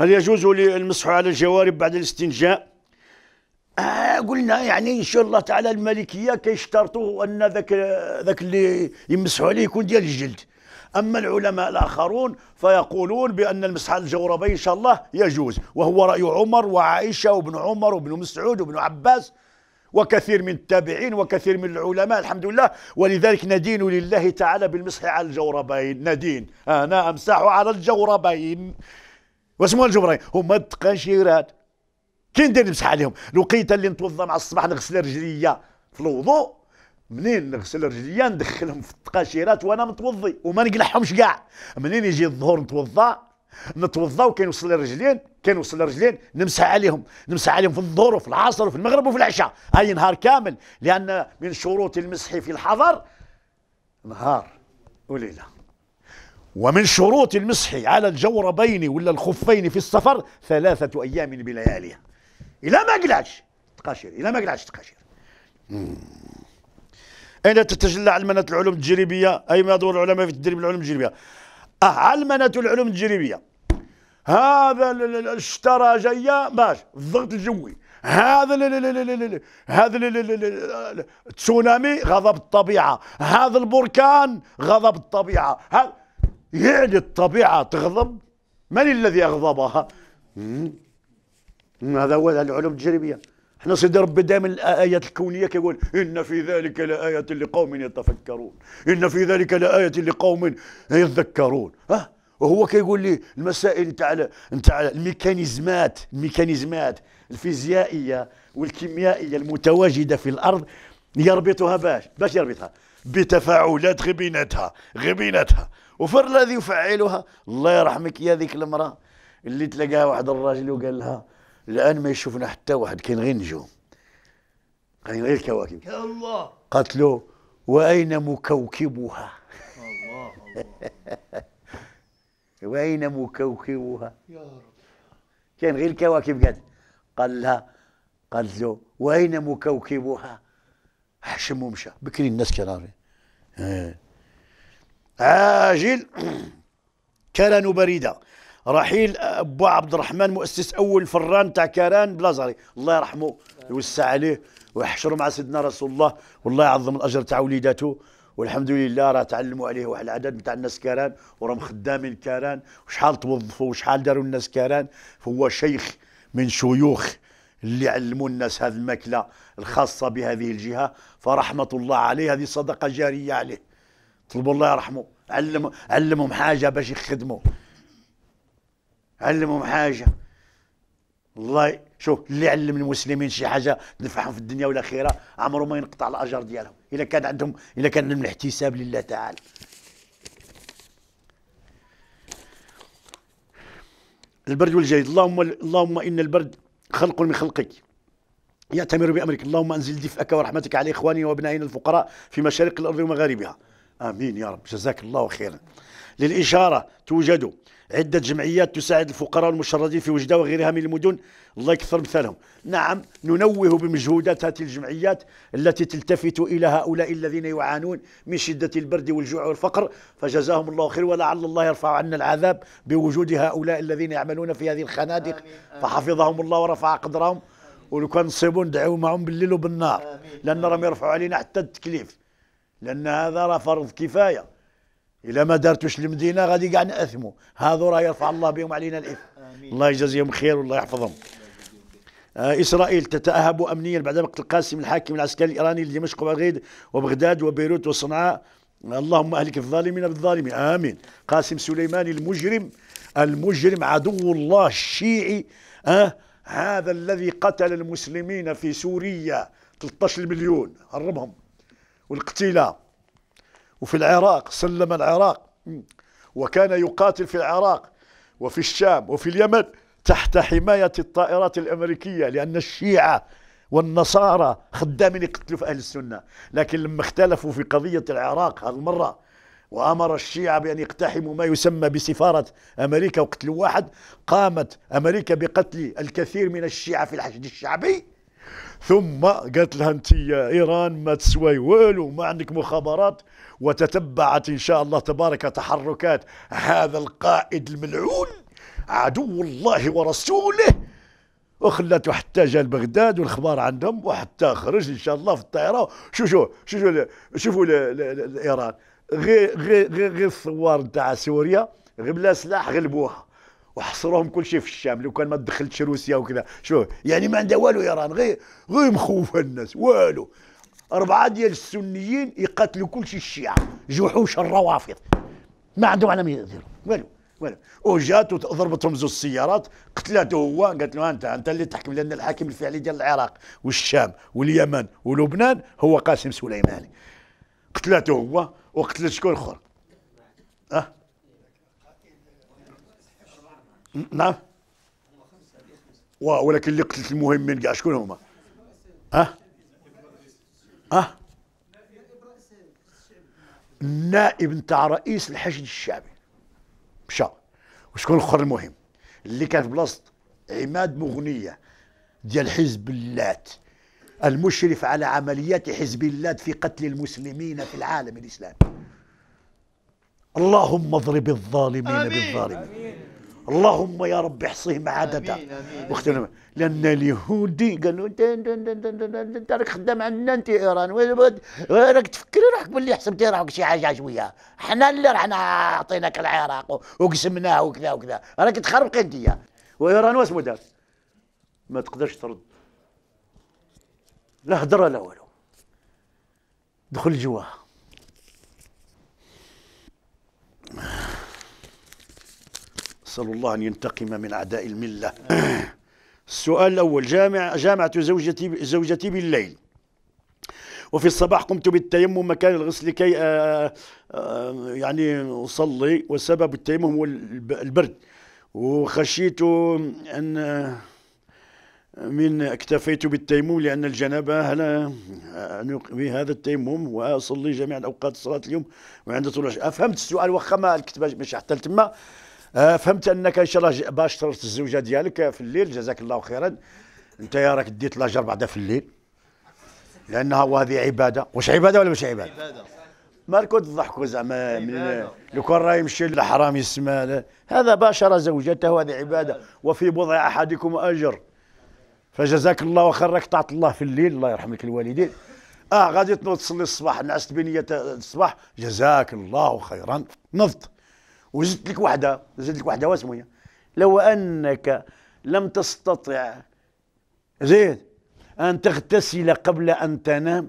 هل يجوز المسح على الجوارب بعد الاستنجاء آه قلنا يعني ان شاء الله تعالى المالكيه كيشترطوا ان ذاك ذاك اللي يمسحوا عليه يكون ديال الجلد اما العلماء الاخرون فيقولون بان المسح على الجوربين ان شاء الله يجوز وهو راي عمر وعائشه وابن عمر وابن مسعود وابن عباس وكثير من التابعين وكثير من العلماء الحمد لله ولذلك ندين لله تعالى بالمسح على الجوربين ندين انا امسح على الجوربين مال الجمهورية هما التقاشيرات كي ندير نمسح عليهم الوقيته اللي نتوضا مع الصباح نغسل رجليا في الوضوء منين نغسل رجليا ندخلهم في التقاشيرات وانا متوضي وما نقلعهمش كاع منين يجي الظهر نتوضا نتوضا وكنوصل لرجلين كنوصل الرجلين نمسح عليهم نمسح عليهم في الظهر وفي العصر وفي المغرب وفي العشاء هاي نهار كامل لان من شروط المسح في الحضر نهار وليله ومن شروط المصح على الجوربين ولا الخفين في السفر ثلاثة أيام بلياليها إلى ما قلعش تقاشر إلى ما قلعش تقاشر أين تتجلى علمنة العلوم التجريبية أي ما دور العلماء في تدريب العلوم التجريبية أه علمنة العلوم التجريبيه هذا الشترى جايه باش الضغط الجوي هذا هذا التسونامي غضب الطبيعه هذا البركان غضب الطبيعه هذا يعني الطبيعة تغضب من الذي أغضبها هذا هو العلوم التجريبية احنا سيدي ربي دائما الايات الكونيه كيقول ان في ذلك لايه لقوم يتفكرون ان في ذلك لايه لقوم يذكرون ها وهو كيقول لي المسائل نتاع نتاع الميكانيزمات الميكانيزمات الفيزيائيه والكيميائيه المتواجده في الارض يربطها باش باش يربطها بتفاعلات غبينتها غبينتها وفر الذي يفعلها الله يرحمك يا ذيك المرأة اللي تلقاها واحد الراجل وقال لها الآن ما يشوفنا حتى واحد كاين غير نجوم كاين غير الكواكب يا الله قالت له وأين مكوكبها الله الله وأين مكوكبها يا رب كاين غير الكواكب قالت قال لها قالت له وأين مكوكبها حشم ومشى بكري الناس كناري آه. عاجل كران وبريده رحيل ابو عبد الرحمن مؤسس اول فران تاع كران بلازاري الله يرحمه يوسع عليه ويحشره مع سيدنا رسول الله والله يعظم الاجر تاع وليداته والحمد لله راه تعلموا عليه واحد العدد نتاع الناس كران وراهم خدامين كران وشحال توظفوا وشحال داروا الناس كران فهو شيخ من شيوخ اللي علموا الناس هذه الماكله الخاصه بهذه الجهه فرحمه الله عليه هذه صدقه جاريه عليه طلبوا الله يرحمه علم علمهم حاجه باش يخدموا علمهم حاجه الله شوف اللي علم المسلمين شي حاجه تنفعهم في الدنيا والاخره عمره ما ينقطع الاجر ديالهم الا كان عندهم الا كان عندهم الاحتساب لله تعالى البرد والجليد اللهم اللهم ان البرد خلق من خلقك يأتمر بأمرك اللهم أنزل دفئك ورحمتك على إخواني وأبنائنا الفقراء في مشارق الأرض ومغاربها امين يا رب جزاك الله خيرا للاشاره توجد عده جمعيات تساعد الفقراء والمشردين في وجده وغيرها من المدن الله يكثر مثالهم نعم ننوه بمجهودات هذه الجمعيات التي تلتفت الى هؤلاء الذين يعانون من شده البرد والجوع والفقر فجزاهم الله خير ولعل الله يرفع عنا العذاب بوجود هؤلاء الذين يعملون في هذه الخنادق فحفظهم الله ورفع قدرهم ولو كان نصيبون ندعوا معهم بالليل وبالنهار لان راهم يرفعوا علينا حتى التكليف لان هذا راه فرض كفايه الا ما دارتوش المدينه غادي كاع ناثموا هذو راه يرفع الله بهم علينا الاثم الله يجازيهم خير والله يحفظهم آه، اسرائيل تتاهب امنيا بعد مقتل قاسم الحاكم العسكري الايراني لدمشق وبغداد وبغداد وبيروت وصنعاء اللهم اهلك الظالمين بالظالمين امين قاسم سليماني المجرم المجرم عدو الله الشيعي أه؟ هذا الذي قتل المسلمين في سوريا 13 مليون هربهم والقتيلة وفي العراق سلم العراق وكان يقاتل في العراق وفي الشام وفي اليمن تحت حماية الطائرات الأمريكية لأن الشيعة والنصارى خدامين يقتلوا في أهل السنة لكن لما اختلفوا في قضية العراق هذه المرة وأمر الشيعة بأن يقتحموا ما يسمى بسفارة أمريكا وقتلوا واحد قامت أمريكا بقتل الكثير من الشيعة في الحشد الشعبي ثم قالت لها انت يا ايران ما تسوي والو ما عندك مخابرات وتتبعت ان شاء الله تبارك تحركات هذا القائد الملعون عدو الله ورسوله وخلاته حتى جاء لبغداد والاخبار عندهم وحتى خرج ان شاء الله في الطائره شو شو شو شو شوفوا ايران غير غير غير الثوار نتاع سوريا غير بلا سلاح غلبوها وحصروهم كل شيء في الشام لو كان ما دخلتش روسيا وكذا شوف يعني ما عندها والو ايران غير غير مخوفه الناس والو أربعة ديال السنيين يقاتلوا كل شيء الشيعة جحوش الروافض ما عندهم على ما يديروا والو والو وجات وضربتهم زوج السيارات قتلته هو قالت له انت انت اللي تحكم لان الحاكم الفعلي ديال العراق والشام واليمن ولبنان هو قاسم سليماني قتلته هو وقتلت شكون اخر اه نعم ولكن اللي قتلت المهمين كاع شكون هما ها ها النائب نتاع رئيس الحشد الشعبي مشى وشكون الاخر المهم اللي كان في بلاصه عماد مغنيه ديال حزب اللات المشرف على عمليات حزب اللات في قتل المسلمين في العالم الاسلامي اللهم اضرب الظالمين بالظالمين اللهم يا رب احصيهم عددا واختلهم نعم. لان اليهودي قالوا انت انت راك خدام عندنا انت ايران راك تفكر روحك باللي حسبتي روحك شي حاجه شويه حنا اللي رحنا عطيناك العراق وقسمناه وكذا وكذا راك تخربقي انت وايران واش مدار ما تقدرش ترد لا هدره لا والو دخل جواها نسأل الله أن ينتقم من أعداء الملة السؤال الأول جامع جامعة زوجتي, زوجتي بالليل وفي الصباح قمت بالتيمم مكان الغسل كي آآ آآ يعني أصلي وسبب التيمم هو البرد وخشيت أن من اكتفيت بالتيمم لأن الجنابة هنا بهذا التيمم وأصلي جميع الأوقات صلاة اليوم وعند طلوع أفهمت السؤال وخا ما الكتابة مش حتى تما آه، فهمت انك ان شاء الله باشرت الزوجه ديالك في الليل جزاك الله خيرا انت يا راك ديت لاجر بعدا في الليل لانها وهذه عباده واش عباده ولا مش عباده؟ عباده ماركو تضحكوا زعما من لو كان راه يمشي للحرام يسمى هذا باشر زوجته هذه عباده وفي بضع احدكم اجر فجزاك الله راك طعت الله في الليل الله يرحم لك الوالدين اه غادي تنوض تصلي الصباح نعست بنيه الصباح جزاك الله خيرا نضت وزدت لك وحده زدت لك وحده واسمو لو انك لم تستطع زيد ان تغتسل قبل ان تنام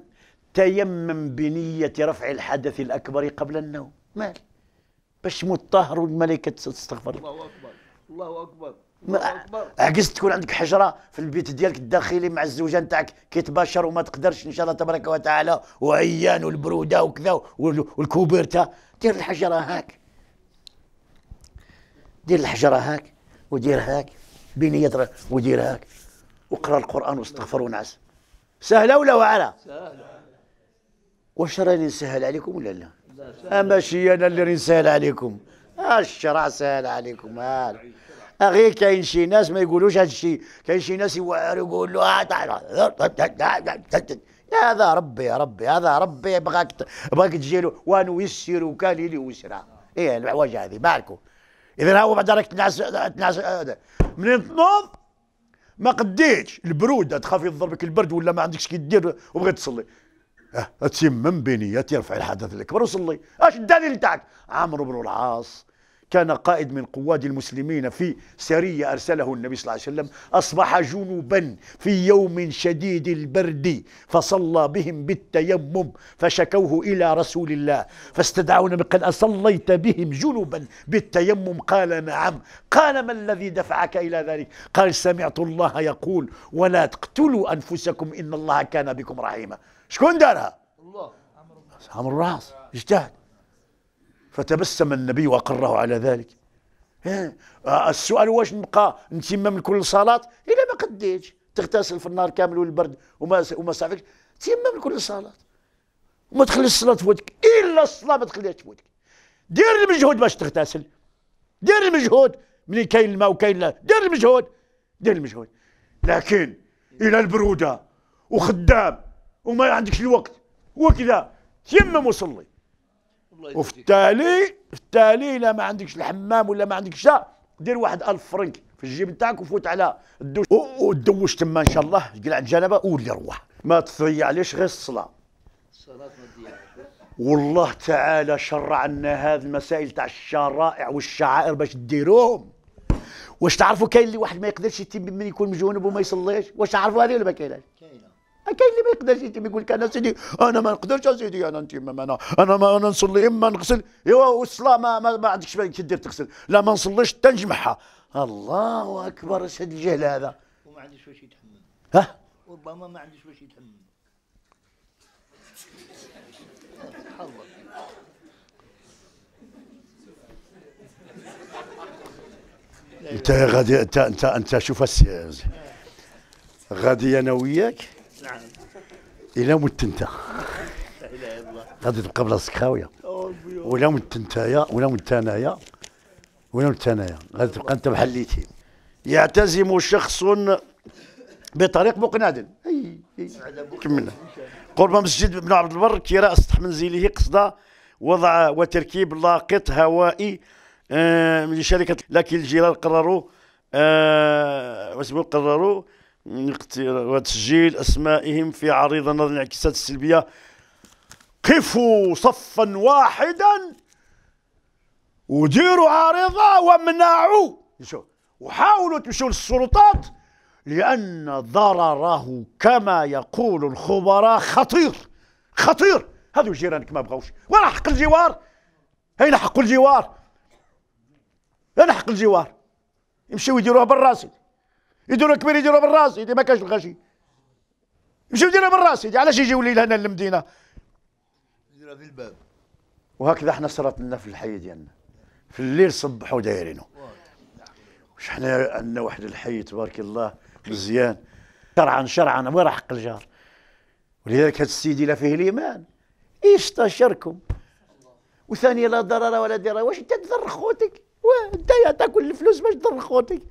تيمم بنيه رفع الحدث الاكبر قبل النوم مال باش متطهر والملائكه تستغفر الله اكبر الله اكبر عكس تكون عندك حجره في البيت ديالك الداخلي مع الزوجه نتاعك كيتباشر وما تقدرش ان شاء الله تبارك وتعالى وعيان والبروده وكذا والكوبرتا دير الحجره هاك دير الحجره هاك ودير هاك بنيه ودير هاك وقرا القران واستغفر ونعس سهله ولا وعرة؟ سهله واش راني نسهل عليكم ولا لا؟ آه، ماشي انا اللي نسهل عليكم الشرع سهل عليكم هال غير كاين شي ناس ما يقولوش هذا الشيء كاين شي ناس يوعر يقول له آه، هذا ربي يا ربي هذا ربي بغاك بغاك تجي له ونيسر وكالي لي وسرا ايه الحوايج هذه بالكم اذا هو بعد راك تنعس تنعس هذا منين تنوض ما قديتش البروده تخاف يضربك البرد ولا ما عندكش كي دير وبغيت تصلي اه تيمم بنيه ترفع الحدث الاكبر وصلي اش الدليل تاعك عمرو بن العاص كان قائد من قواد المسلمين في سرية أرسله النبي صلى الله عليه وسلم أصبح جنوبا في يوم شديد البرد فصلى بهم بالتيمم فشكوه إلى رسول الله فاستدعونا قال أصليت بهم جنوبا بالتيمم قال نعم قال ما الذي دفعك إلى ذلك قال سمعت الله يقول ولا تقتلوا أنفسكم إن الله كان بكم رحيما شكون دارها الله عمرو الراس اجتهد فتبسم النبي وأقره على ذلك السؤال واش نبقى نتيمم كل صلاة إلا ما قديتش تغتسل في النار كامل والبرد وما وما صافيكش تيمم كل صلاة وما تخليش الصلاة في ودك إلا الصلاة ما تخليهاش في ودك دير المجهود باش تغتسل دير المجهود ملي كاين الماء وكاين لا دير المجهود دير المجهود لكن إلى البرودة وخدام وما عندكش الوقت وكذا تيمم وصلي وفي التالي في التالي الا ما عندكش الحمام ولا ما عندكش دير واحد 1000 فرنك في الجيب نتاعك وفوت على الدوش ودوش تما ان شاء الله قلع الجنبه وولي روح ما تضيعليش غير الصلاه الصلاه ما والله تعالى شرع لنا هذه المسائل تاع الشرائع والشعائر باش ديروهم واش تعرفوا كاين اللي واحد ما يقدرش يتم من يكون مجنوب وما يصليش واش تعرفوا هذه ولا ما كايناش كاين اللي ما يقدرش يجي يقول لك انا سيدي انا ما نقدرش سيدي انا نتيمم انا انا ما انا نصلي اما نغسل ايوا والصلاه ما ما, عندكش باش دير تغسل لا ما نصليش حتى نجمعها الله اكبر اش هذا الجهل هذا وما عندوش واش يتحمل ها وربما ما عندوش واش يتحمل انت غادي انت انت انت شوف آه. غادي انا وياك نعم الى مت انت لا اله الا الله غادي تبقى بلاصتك خاويه ولا مت انتايا ولا مت انايا ولا مت انايا غادي تبقى انت بحال ليتي يعتزم شخص بطريق بوقنادن اي كملنا قرب مسجد بن عبد البر كراء سطح منزله قصد وضع وتركيب لاقط هوائي آه، من شركه لكن الجيران قرروا آه قرروا وتسجيل أسمائهم في عريضه نظر الانعكاسات السلبية قفوا صفا واحدا وديروا عريضه ومنعوا وحاولوا تمشوا للسلطات لأن ضرره كما يقول الخبراء خطير خطير هذو جيرانك ما بغاوش ولا حق الجوار أين حق الجوار أين حق الجوار يمشيو يديروها بالراسي يديروا الكبير يديروا بالراس يدي ما كاش الغشي يمشيو يديروا بالراس يدي علاش يجيو لي هنا للمدينه يديروا في الباب وهكذا احنا صرات لنا في الحي ديالنا في الليل صبحوا دايرينه واش حنا عندنا واحد الحي تبارك الله مزيان شرعا شرعا وين حق الجار ولذلك هذا السيد لا فيه الايمان يستشركم وثانيه لا ضرر ولا ضرر واش انت تضر خوتك وانت تاكل الفلوس باش تضر خوتك